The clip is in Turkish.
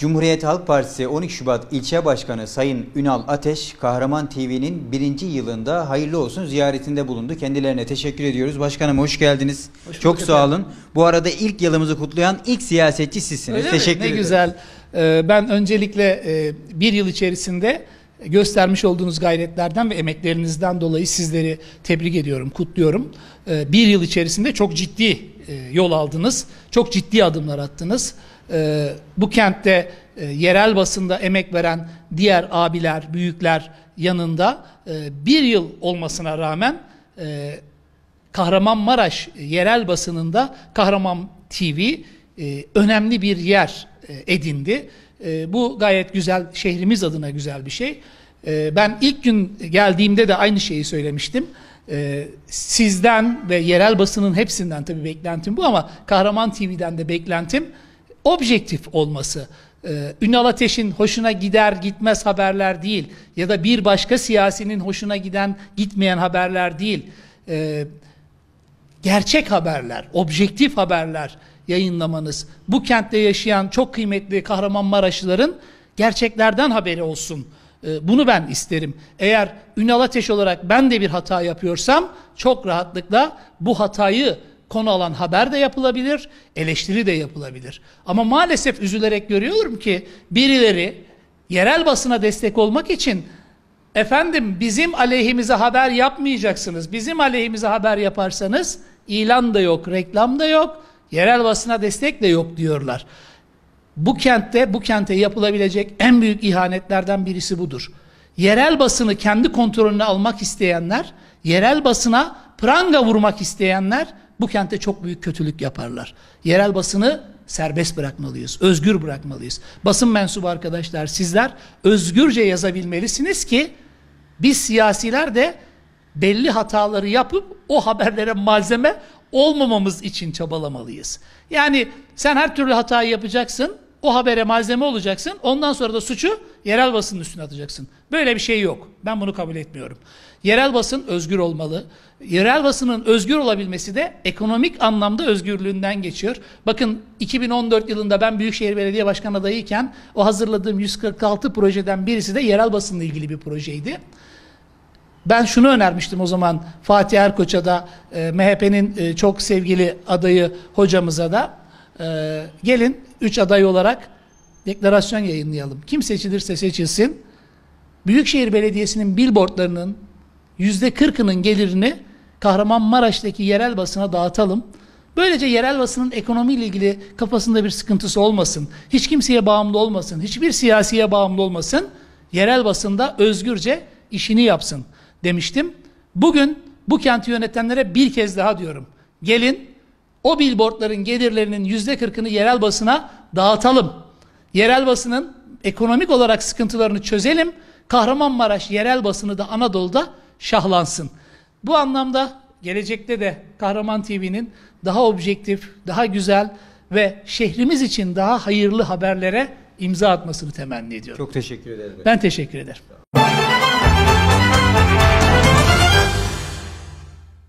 Cumhuriyet Halk Partisi 12 Şubat İlçe başkanı Sayın Ünal Ateş, Kahraman TV'nin birinci yılında hayırlı olsun ziyaretinde bulundu. Kendilerine teşekkür ediyoruz. Başkanım hoş geldiniz. Hoş Çok efendim. sağ olun. Bu arada ilk yılımızı kutlayan ilk siyasetçi sizsiniz. Öyle teşekkür ederim. Ne güzel. Ee, ben öncelikle e, bir yıl içerisinde göstermiş olduğunuz gayretlerden ve emeklerinizden dolayı sizleri tebrik ediyorum, kutluyorum. Ee, bir yıl içerisinde çok ciddi e, yol aldınız. Çok ciddi adımlar attınız. E, bu kentte e, yerel basında emek veren diğer abiler, büyükler yanında bir yıl olmasına rağmen Kahramanmaraş yerel basınında Kahraman TV önemli bir yer edindi. Bu gayet güzel, şehrimiz adına güzel bir şey. Ben ilk gün geldiğimde de aynı şeyi söylemiştim e, sizden ve yerel basının hepsinden tabii beklentim bu ama Kahraman TV'den de beklentim objektif olması. Ee, Ünal Ateş'in hoşuna gider gitmez haberler değil ya da bir başka siyasinin hoşuna giden gitmeyen haberler değil. Ee, gerçek haberler, objektif haberler yayınlamanız. Bu kentte yaşayan çok kıymetli Kahraman Maraşlıların gerçeklerden haberi olsun. Ee, bunu ben isterim. Eğer Ünal Ateş olarak ben de bir hata yapıyorsam çok rahatlıkla bu hatayı konu alan haber de yapılabilir, eleştiri de yapılabilir. Ama maalesef üzülerek görüyorum ki birileri yerel basına destek olmak için efendim bizim aleyhimize haber yapmayacaksınız. Bizim aleyhimize haber yaparsanız ilan da yok, reklam da yok, yerel basına destek de yok diyorlar. Bu kentte, bu kente yapılabilecek en büyük ihanetlerden birisi budur. Yerel basını kendi kontrolüne almak isteyenler, yerel basına pranga vurmak isteyenler bu kente çok büyük kötülük yaparlar. Yerel basını serbest bırakmalıyız, özgür bırakmalıyız. Basın mensubu arkadaşlar sizler özgürce yazabilmelisiniz ki biz siyasiler de belli hataları yapıp o haberlere malzeme olmamamız için çabalamalıyız. Yani sen her türlü hatayı yapacaksın o habere malzeme olacaksın. Ondan sonra da suçu yerel basının üstüne atacaksın. Böyle bir şey yok. Ben bunu kabul etmiyorum. Yerel basın özgür olmalı. Yerel basının özgür olabilmesi de ekonomik anlamda özgürlüğünden geçiyor. Bakın 2014 yılında ben Büyükşehir Belediye başkanı adayıyken o hazırladığım 146 projeden birisi de yerel basınla ilgili bir projeydi. Ben şunu önermiştim o zaman Fatih Erkoç'a da e, MHP'nin e, çok sevgili adayı hocamıza da e, gelin üç aday olarak deklarasyon yayınlayalım. Kim seçilirse seçilsin. Büyükşehir Belediyesi'nin billboardlarının yüzde kırkının gelirini Kahramanmaraş'taki yerel basına dağıtalım. Böylece yerel basının ekonomiyle ilgili kafasında bir sıkıntısı olmasın. Hiç kimseye bağımlı olmasın. Hiçbir siyasiye bağımlı olmasın. Yerel basında özgürce işini yapsın demiştim. Bugün bu kenti yönetenlere bir kez daha diyorum. Gelin o billboardların gelirlerinin yüzde kırkını yerel basına dağıtalım. Yerel basının ekonomik olarak sıkıntılarını çözelim. Kahramanmaraş yerel basını da Anadolu'da şahlansın. Bu anlamda gelecekte de Kahraman TV'nin daha objektif, daha güzel ve şehrimiz için daha hayırlı haberlere imza atmasını temenni ediyorum. Çok teşekkür ederim. Ben teşekkür ederim.